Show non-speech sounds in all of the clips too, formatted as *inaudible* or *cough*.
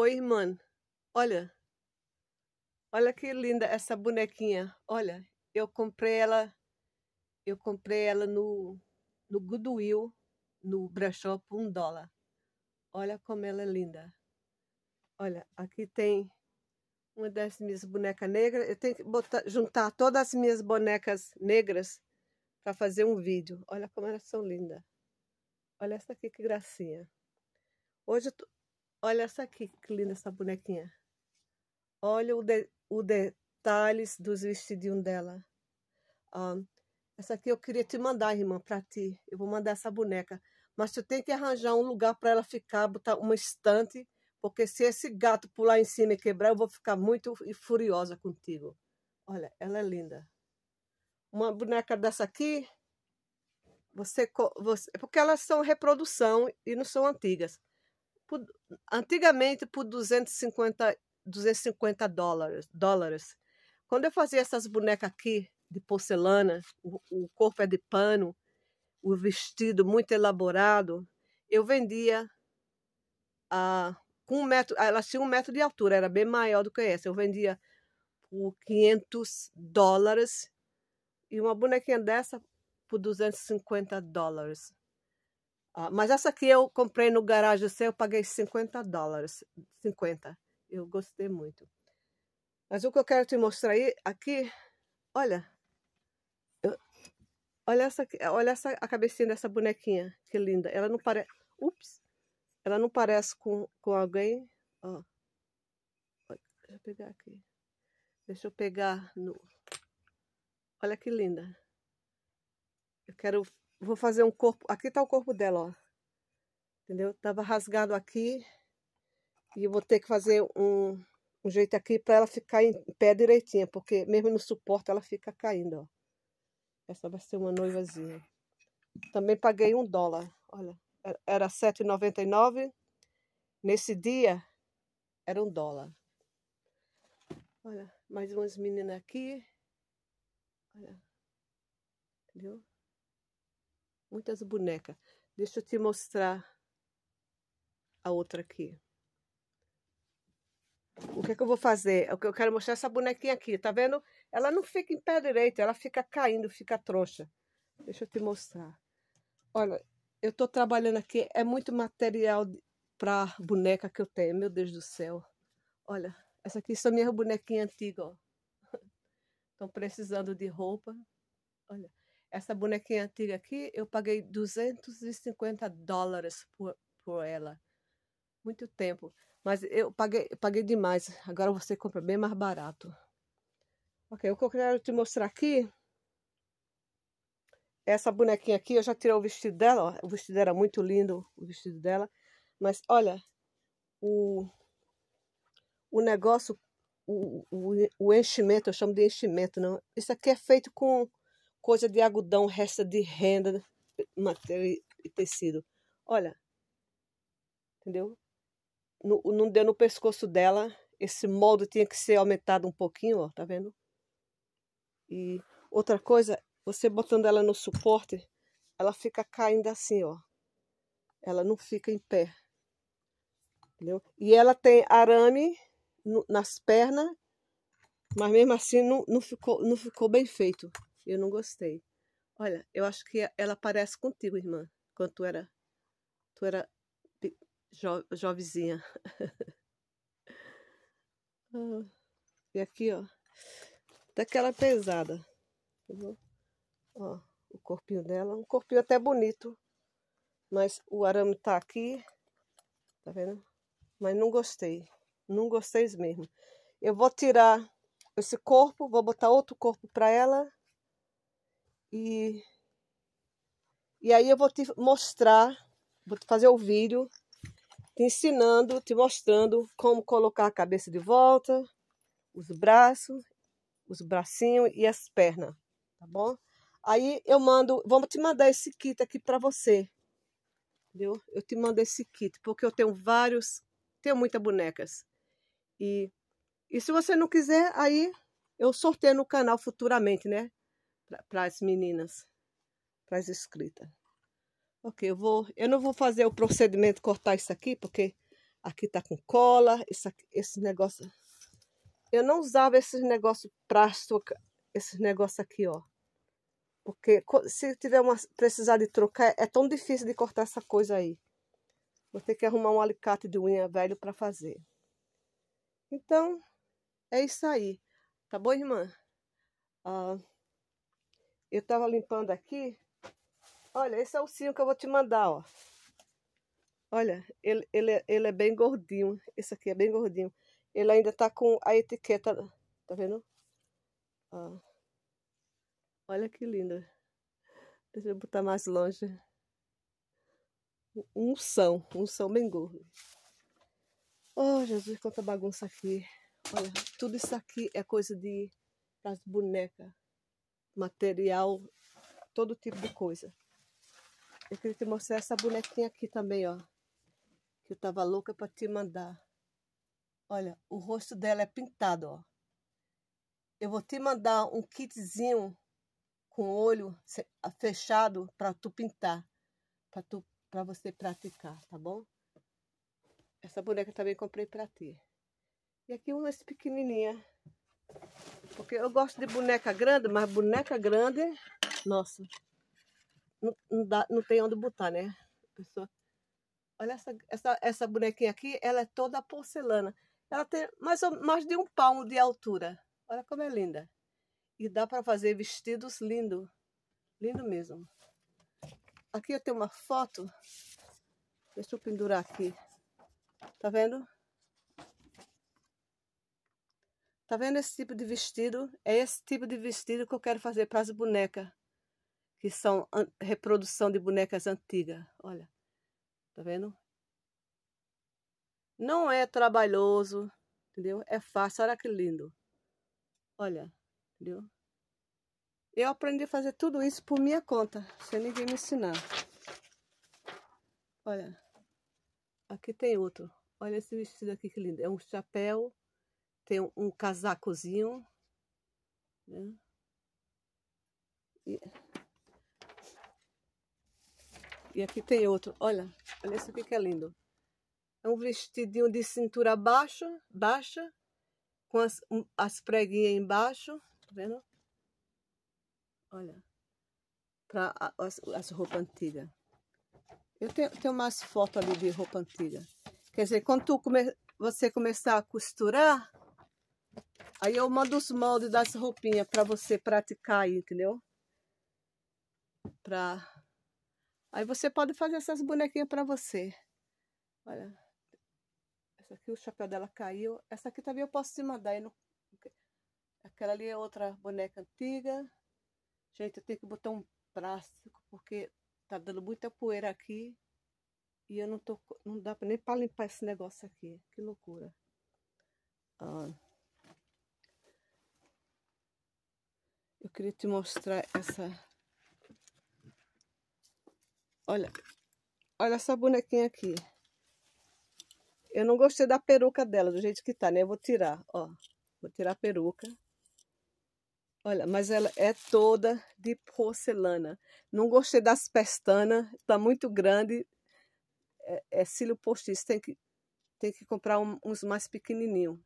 Oi, irmã. Olha. Olha que linda essa bonequinha. Olha, eu comprei ela. Eu comprei ela no, no Goodwill, no brechó por um dólar. Olha como ela é linda. Olha, aqui tem uma das minhas bonecas negras. Eu tenho que botar, juntar todas as minhas bonecas negras para fazer um vídeo. Olha como elas são lindas. Olha essa aqui, que gracinha. Hoje eu tô, Olha essa aqui, que linda essa bonequinha. Olha o, de, o detalhes dos vestidinhos dela. Ah, essa aqui eu queria te mandar, irmã, para ti. Eu vou mandar essa boneca. Mas tu tem que arranjar um lugar para ela ficar, botar uma estante, porque se esse gato pular em cima e quebrar, eu vou ficar muito furiosa contigo. Olha, ela é linda. Uma boneca dessa aqui, você, você é porque elas são reprodução e não são antigas por, antigamente por 250, 250 dólares, dólares. Quando eu fazia essas bonecas aqui de porcelana, o, o corpo é de pano, o vestido muito elaborado, eu vendia a com um metro, ah, ela tinha um metro de altura, era bem maior do que essa. Eu vendia por 500 dólares e uma bonequinha dessa por 250 dólares. Ah, mas essa aqui eu comprei no garagem seu, eu paguei 50 dólares. 50. Eu gostei muito. Mas o que eu quero te mostrar aí, aqui, olha. Eu, olha essa, olha essa, a cabecinha dessa bonequinha, que linda. Ela não parece... Ups! Ela não parece com, com alguém. Ó. Deixa eu pegar aqui. Deixa eu pegar no... Olha que linda. Eu quero Vou fazer um corpo. Aqui tá o corpo dela, ó. Entendeu? Tava rasgado aqui. E vou ter que fazer um, um jeito aqui para ela ficar em pé direitinha. Porque mesmo no suporte ela fica caindo, ó. Essa vai ser uma noivazinha. Também paguei um dólar. Olha, era R$ 7,99. Nesse dia, era um dólar. Olha, mais umas meninas aqui. Olha. Entendeu? Muitas bonecas. Deixa eu te mostrar a outra aqui. O que é que eu vou fazer? Eu quero mostrar é essa bonequinha aqui, tá vendo? Ela não fica em pé direito, ela fica caindo, fica trouxa. Deixa eu te mostrar. Olha, eu tô trabalhando aqui, é muito material pra boneca que eu tenho, meu Deus do céu. Olha, essa aqui são minhas bonequinhas antigas, ó. Estão *laughs* precisando de roupa. Olha, essa bonequinha antiga aqui, eu paguei 250 dólares por, por ela. Muito tempo. Mas eu paguei, eu paguei demais. Agora você compra bem mais barato. Ok, o que eu quero te mostrar aqui essa bonequinha aqui, eu já tirei o vestido dela, ó. O vestido era muito lindo, o vestido dela. Mas olha, o, o negócio, o, o, o enchimento, eu chamo de enchimento, não. Isso aqui é feito com coisa de algodão, resta de renda, material e tecido. Olha, entendeu? não deu no pescoço dela. Esse molde tinha que ser aumentado um pouquinho, ó, tá vendo? E outra coisa, você botando ela no suporte, ela fica caindo assim, ó. Ela não fica em pé. Entendeu? E ela tem arame no, nas pernas, mas mesmo assim não, não, ficou, não ficou bem feito. Eu não gostei. Olha, eu acho que ela parece contigo, irmã, quando tu era, tu era jo, jovenzinha. *laughs* Ah, e aqui, ó, daquela tá pesada. Ó, o corpinho dela, um corpinho até bonito, mas o arame tá aqui, tá vendo? Mas não gostei, não gostei mesmo. Eu vou tirar esse corpo, vou botar outro corpo para ela e, e aí eu vou te mostrar, vou te fazer o vídeo te ensinando, te mostrando como colocar a cabeça de volta, os braços, os bracinhos e as pernas, tá bom? Aí eu mando, vamos te mandar esse kit aqui para você, entendeu? Eu te mando esse kit, porque eu tenho vários, tenho muitas bonecas. E, e se você não quiser, aí eu sorteio no canal futuramente, né? para as meninas, para as escritas. Ok, eu vou, eu não vou fazer o procedimento cortar isso aqui, porque aqui tá com cola, esse, esse negócio. Eu não usava esses negócios plástico, esses negócios aqui, ó. Porque se tiver uma, precisar de trocar, é tão difícil de cortar essa coisa aí. Vou ter que arrumar um alicate de unha velho para fazer. Então, é isso aí. Tá bom, irmã? Ah, eu tava limpando aqui. Olha, esse é o cinho que eu vou te mandar, ó. Olha, ele, ele, ele é bem gordinho. Esse aqui é bem gordinho. Ele ainda tá com a etiqueta. Tá vendo? Ó. Olha que lindo. Deixa eu botar mais longe. Um são, um são bem gordo. Oh, Jesus, quanta bagunça aqui. Olha, tudo isso aqui é coisa de das bonecas material, todo tipo de coisa. Eu queria te mostrar essa bonequinha aqui também, ó. Que eu tava louca para te mandar. Olha, o rosto dela é pintado, ó. Eu vou te mandar um kitzinho com olho fechado para tu pintar, para tu para você praticar, tá bom? Essa boneca também comprei para ti. E aqui uma pequenininha. Porque eu gosto de boneca grande, mas boneca grande, nossa, não, dá, não tem onde botar, né? Pessoa... Olha essa, essa, essa bonequinha aqui, ela é toda porcelana. Ela tem mais, mais de um palmo de altura. Olha como é linda. E dá para fazer vestidos lindo. Lindo mesmo. Aqui eu tenho uma foto. Deixa eu pendurar aqui. Tá vendo? Tá vendo esse tipo de vestido? É esse tipo de vestido que eu quero fazer para as bonecas, que são reprodução de bonecas antigas. Olha, tá vendo? Não é trabalhoso, entendeu? É fácil, olha que lindo. Olha, entendeu? Eu aprendi a fazer tudo isso por minha conta, sem ninguém me ensinar. Olha, aqui tem outro. Olha esse vestido aqui que lindo. É um chapéu tem um casacozinho, né? E, e aqui tem outro. Olha, olha isso aqui que é lindo. É um vestidinho de cintura baixa, baixa, com as, um, as preguinhas embaixo, tá vendo? Olha, para as, as roupas antigas. Eu tenho, tenho mais fotos ali de roupa antiga. Quer dizer, quando tu come, você começar a costurar, Aí eu mando os moldes das roupinhas para você praticar aí, entendeu? Pra... Aí você pode fazer essas bonequinhas para você. Olha. Essa aqui, o chapéu dela caiu. Essa aqui também eu posso te mandar. Eu Aquela ali é outra boneca antiga. Gente, eu tenho que botar um plástico, porque tá dando muita poeira aqui. E eu não tô... Não dá nem para limpar esse negócio aqui. Que loucura. Ah... Eu queria te mostrar essa. Olha, olha essa bonequinha aqui. Eu não gostei da peruca dela, do jeito que tá, né? Eu vou tirar, ó. Vou tirar a peruca. Olha, mas ela é toda de porcelana. Não gostei das pestanas, tá muito grande. É, é cílio postiço, tem que, tem que comprar um, uns mais pequenininhos.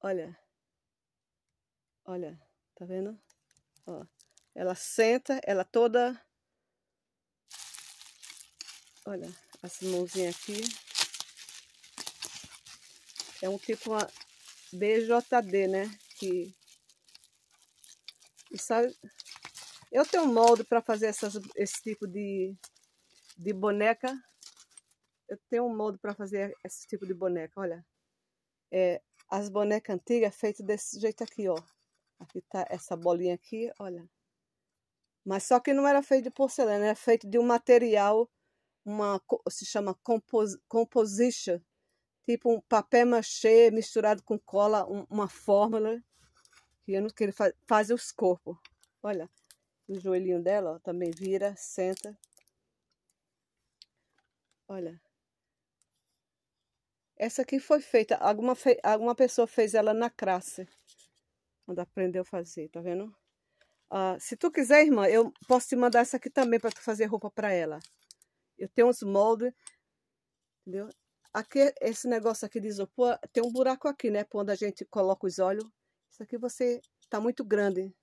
Olha. Olha, tá vendo? Ó, ela senta, ela toda... Olha, as mãozinhas aqui. É um tipo uma BJD, né? Que... E sabe... Eu tenho um molde para fazer essas, esse tipo de, de boneca. Eu tenho um molde para fazer esse tipo de boneca, olha. É, as bonecas antigas é feitas desse jeito aqui, ó. Aqui tá essa bolinha aqui, olha. Mas só que não era feito de porcelana, era feito de um material, uma se chama compos, composition, tipo um papel machê misturado com cola, um, uma fórmula que, eu não, que ele faz, faz os corpos. Olha, o joelhinho dela ó, também vira, senta. Olha. Essa aqui foi feita, alguma, fe, alguma pessoa fez ela na crasse. Quando aprendeu a fazer, tá vendo? Ah, se tu quiser, irmã, eu posso te mandar essa aqui também para tu fazer roupa para ela. Eu tenho uns moldes, entendeu? Aqui, esse negócio aqui de isopor, tem um buraco aqui, né? Por onde a gente coloca os olhos. Isso aqui você tá muito grande.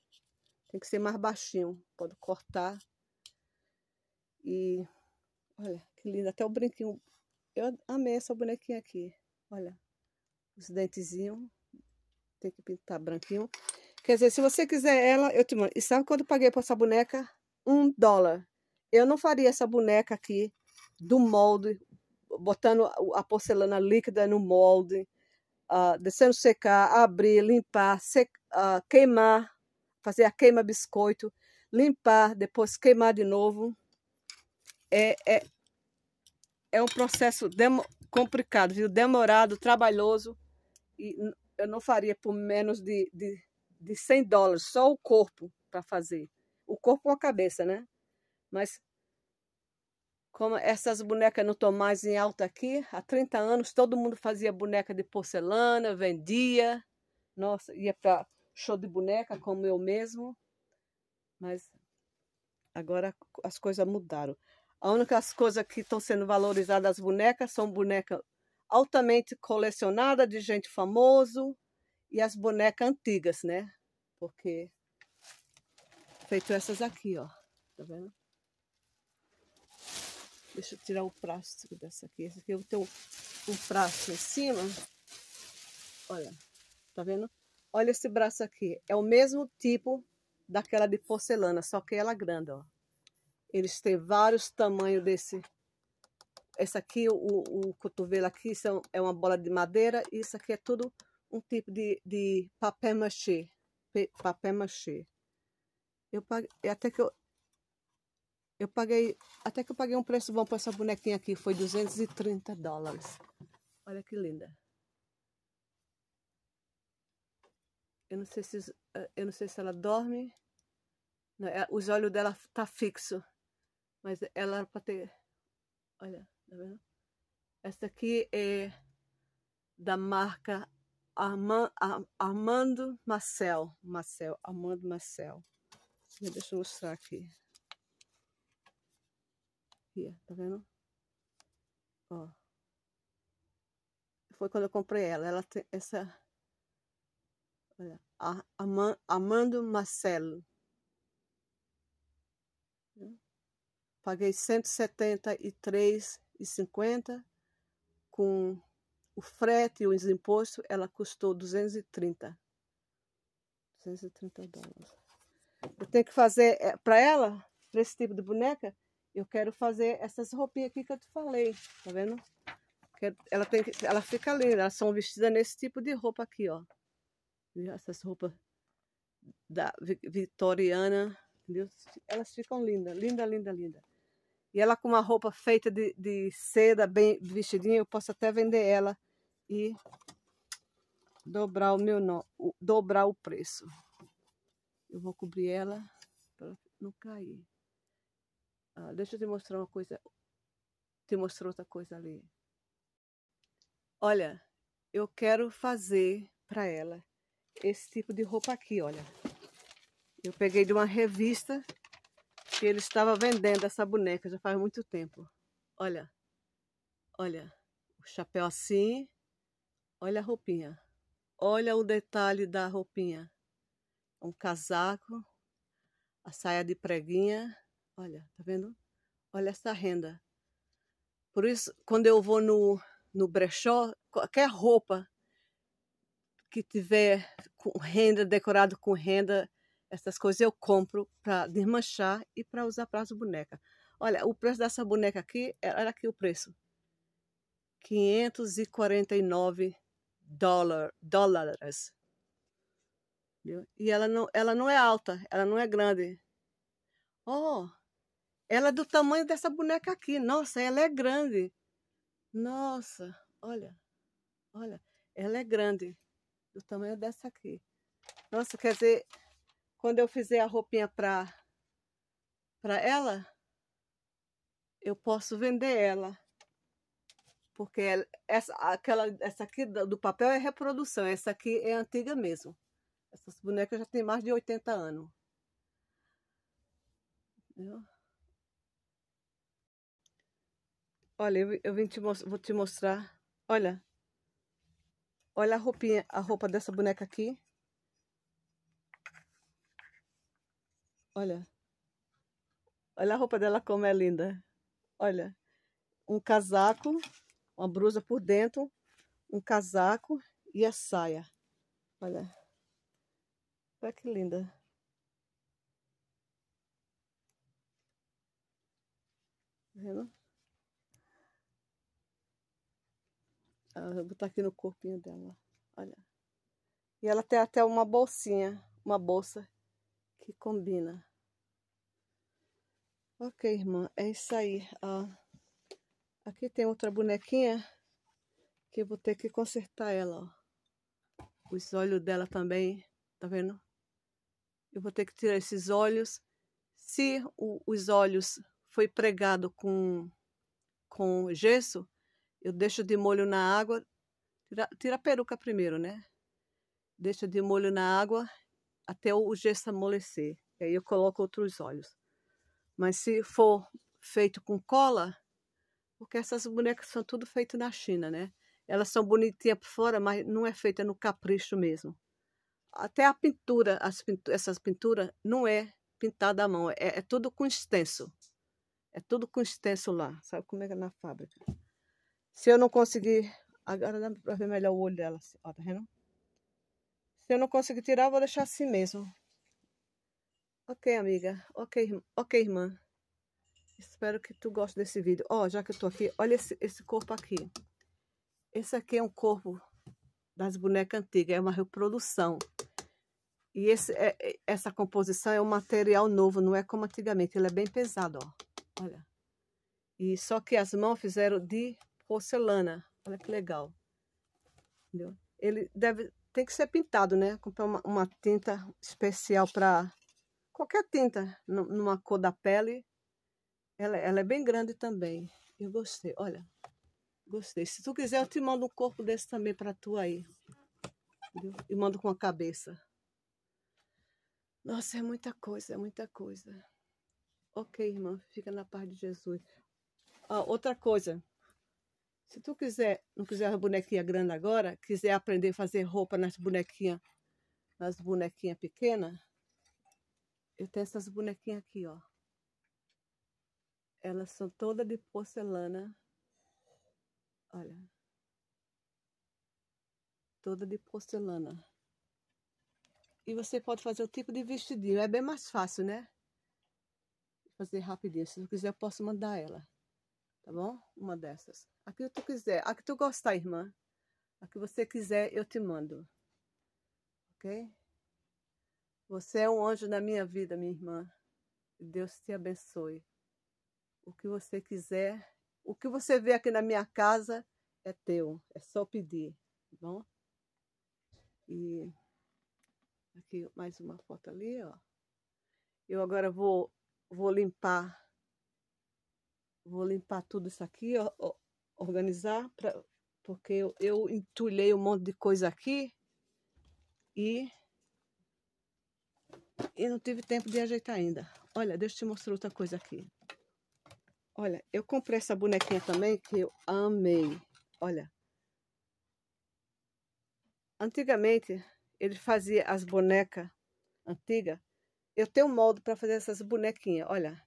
Tem que ser mais baixinho. Pode cortar. E olha, que lindo. Até o brinquinho. Eu amei essa bonequinha aqui. Olha, os dentezinhos. Tem que pintar branquinho. Quer dizer, se você quiser ela, eu te mando. E sabe quando eu paguei por essa boneca? Um dólar. Eu não faria essa boneca aqui do molde, botando a porcelana líquida no molde, uh, descendo secar, abrir, limpar, sec, uh, queimar, fazer a queima biscoito, limpar, depois queimar de novo. É, é, é um processo complicado, viu? Demorado, trabalhoso. E eu não faria por menos de, de, de 100 dólares, só o corpo para fazer. O corpo com a cabeça, né? Mas como essas bonecas não estão mais em alta aqui, há 30 anos todo mundo fazia boneca de porcelana, vendia. Nossa, ia para show de boneca como eu mesmo. Mas agora as coisas mudaram. A única coisa que estão sendo valorizadas as bonecas são bonecas altamente colecionada de gente famoso e as bonecas antigas, né? Porque feito essas aqui, ó. Tá vendo? Deixa eu tirar o plástico dessa aqui. Essa aqui eu tenho um braço em cima. Olha, tá vendo? Olha esse braço aqui. É o mesmo tipo daquela de porcelana, só que ela é grande, ó. Eles têm vários tamanhos desse essa aqui, o, o cotovelo aqui são, é, é uma bola de madeira. E isso aqui é tudo um tipo de, de papel machê. Papel machê. Eu paguei, até que eu, eu paguei, até que eu paguei um preço bom para essa bonequinha aqui. Foi 230 dólares. Olha que linda. Eu não sei se, eh, eu não sei se ela dorme. Não, é, os olhos dela tá fixo. Mas ela para ter... Olha. Tá vendo? Essa aqui é da marca Armand, Armando Marcel. Marcel, Armando Marcel. Deixa eu mostrar aqui. Aqui, tá vendo? Ó. Foi quando eu comprei ela. Ela tem essa... Olha, Armando Marcelo. Paguei 173 e 50, com o frete e os impostos, ela custou 230. 230 dólares. Eu tenho que fazer, é, para ela, para esse tipo de boneca, eu quero fazer essas roupinhas aqui que eu te falei, tá vendo? Ela, tem que, ela fica linda, elas são vestidas nesse tipo de roupa aqui, ó. Essas roupas da vitoriana, Elas ficam lindas, linda, linda, linda. E ela com uma roupa feita de, de seda, bem vestidinha, eu posso até vender ela e dobrar o meu nó, dobrar o preço. Eu vou cobrir ela para não cair. Ah, deixa eu te mostrar uma coisa. Te mostrar outra coisa ali. Olha, eu quero fazer para ela esse tipo de roupa aqui, olha. Eu peguei de uma revista que ele estava vendendo essa boneca já faz muito tempo. Olha, olha, o chapéu assim, olha a roupinha, olha o detalhe da roupinha. Um casaco, a saia de preguinha, olha, tá vendo? Olha essa renda. Por isso, quando eu vou no, no brechó, qualquer roupa que tiver com renda, decorado com renda, essas coisas eu compro para desmanchar e para usar para as bonecas. Olha, o preço dessa boneca aqui, era é, aqui o preço. 549 dólar, dólares. Viu? E ela não, ela não é alta, ela não é grande. Oh, ela é do tamanho dessa boneca aqui. Nossa, ela é grande. Nossa, olha, olha, ela é grande, do tamanho dessa aqui. Nossa, quer dizer, quando eu fizer a roupinha para para ela, eu posso vender ela. Porque essa, aquela, essa aqui do papel é reprodução, essa aqui é antiga mesmo. Essas bonecas já tem mais de 80 anos. Entendeu? Olha, eu, eu vim te, vou te mostrar. Olha. Olha a roupinha, a roupa dessa boneca aqui. Olha. Olha a roupa dela como é linda. Olha. Um casaco, uma blusa por dentro, um casaco e a saia. Olha. Olha que linda. Tá vendo? Ah, vou botar aqui no corpinho dela. Olha. E ela tem até uma bolsinha, uma bolsa que combina. Ok, irmã, é isso aí. Ah, aqui tem outra bonequinha que eu vou ter que consertar ela, ó. Os olhos dela também, tá vendo? Eu vou ter que tirar esses olhos. Se o, os olhos foi pregado com, com gesso, eu deixo de molho na água. Tira, tira a peruca primeiro, né? Deixa de molho na água até o gesso amolecer. E aí eu coloco outros olhos. Mas se for feito com cola, porque essas bonecas são tudo feitas na China, né? Elas são bonitinhas por fora, mas não é feita no capricho mesmo. Até a pintura, pintu essas pinturas, não é pintada à mão, é, é, tudo com extenso. É tudo com extenso lá, sabe como é que é na fábrica. Se eu não conseguir. Agora dá para ver melhor o olho dela. Assim. Ó, tá vendo? Se eu não conseguir tirar, eu vou deixar assim mesmo. Ok, amiga. Ok, ok irmã. Espero que tu goste desse vídeo. Ó, oh, já que eu tô aqui, olha esse, esse corpo aqui. Esse aqui é um corpo das bonecas antigas. É uma reprodução. E esse, é, é, essa composição é um material novo, não é como antigamente. Ele é bem pesado, ó. Olha. E só que as mãos fizeram de porcelana. Olha que legal. Entendeu? Ele deve tem que ser pintado, né? Comprar uma, uma tinta especial para qualquer tinta numa cor da pele. Ela, ela, é bem grande também. Eu gostei, olha. Gostei. Se tu quiser, eu te mando um corpo desse também para tu aí. Entendeu? E mando com a cabeça. Nossa, é muita coisa, é muita coisa. Ok, irmã, fica na paz de Jesus. Ah, outra coisa. Se tu quiser, não quiser uma bonequinha grande agora, quiser aprender a fazer roupa nas bonequinhas, nas bonequinhas pequenas, eu tenho essas bonequinhas aqui, ó. Elas são todas de porcelana. Olha. Toda de porcelana. E você pode fazer o tipo de vestidinho. É bem mais fácil, né? Fazer rapidinho. Se eu quiser, eu posso mandar ela tá bom? Uma dessas. A que tu quiser, a que tu gostar, irmã. A que você quiser, eu te mando. Ok? Você é um anjo na minha vida, minha irmã. Deus te abençoe. O que você quiser, o que você vê aqui na minha casa é teu, é só pedir, tá bom? E aqui mais uma foto ali, ó. Eu agora vou vou limpar Vou limpar tudo isso aqui, ó, organizar, pra, porque eu, eu entulhei um monte de coisa aqui e, e não tive tempo de ajeitar ainda. Olha, deixa eu te mostrar outra coisa aqui. Olha, eu comprei essa bonequinha também que eu amei. Olha. Antigamente, ele fazia as bonecas antigas. Eu tenho um molde para fazer essas bonequinhas, olha.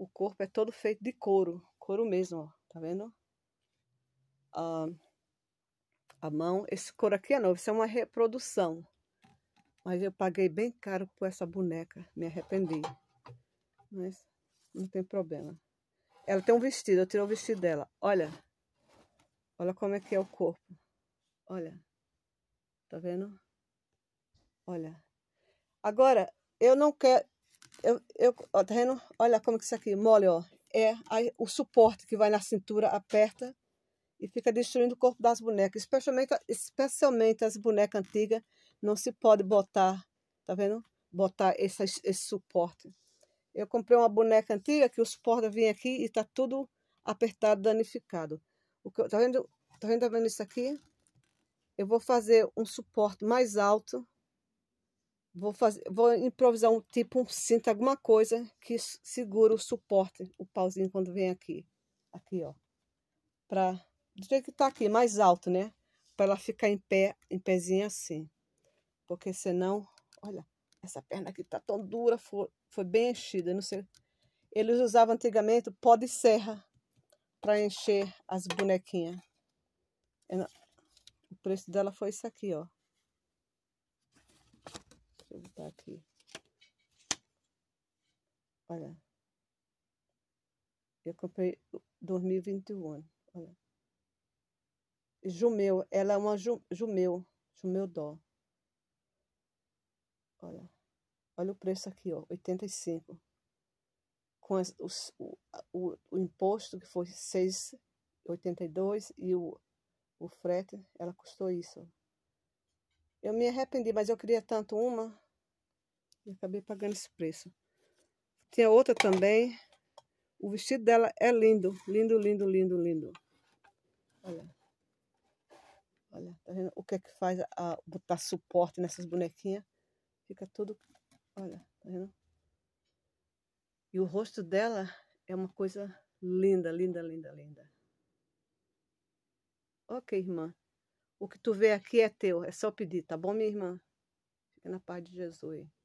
O corpo é todo feito de couro, couro mesmo, ó, tá vendo? A, ah, a mão, esse couro aqui é novo, isso é uma reprodução. Mas eu paguei bem caro por essa boneca, me arrependi. Mas não tem problema. Ela tem um vestido, eu tirei o vestido dela. Olha, olha como é que é o corpo. Olha, tá vendo? Olha. Agora, eu não quero, eu, eu, ó, tá vendo? Olha como que isso aqui, mole, ó. É aí, o suporte que vai na cintura, aperta e fica destruindo o corpo das bonecas. Especialmente, especialmente as bonecas antigas, não se pode botar, tá vendo? Botar esse, esse suporte. Eu comprei uma boneca antiga que o suporte vem aqui e tá tudo apertado, danificado. O que, tá vendo? Tá vendo, tá vendo isso aqui? Eu vou fazer um suporte mais alto Vou, fazer, vou improvisar um tipo um cinto, alguma coisa que segura o suporte, o pauzinho quando vem aqui. Aqui, ó. Pra, do jeito que tá aqui, mais alto, né? Pra ela ficar em pé, em pezinho assim. Porque senão, olha, essa perna aqui tá tão dura, foi, foi bem enchida, não sei. Eles usavam antigamente pó de serra para encher as bonequinhas. É, o preço dela foi isso aqui, ó. Deixa eu botar aqui. Olha. Eu comprei 2021. Olha. Jumeu. Ela é uma jumeu. Jumeu dó. Olha. Olha o preço aqui, ó. 85. Com as, os, o, o, o imposto que foi 6,82 e o, o frete, ela custou isso, ó. Eu me arrependi, mas eu queria tanto uma. E acabei pagando esse preço. Tinha outra também. O vestido dela é lindo. Lindo, lindo, lindo, lindo. Olha. Olha, tá vendo o que é que faz a, a botar suporte nessas bonequinhas? Fica tudo. Olha, tá vendo? E o rosto dela é uma coisa linda, linda, linda, linda. Ok, irmã. O que tu vê aqui é teu, é só pedir, tá bom, minha irmã? Fica na paz de Jesus.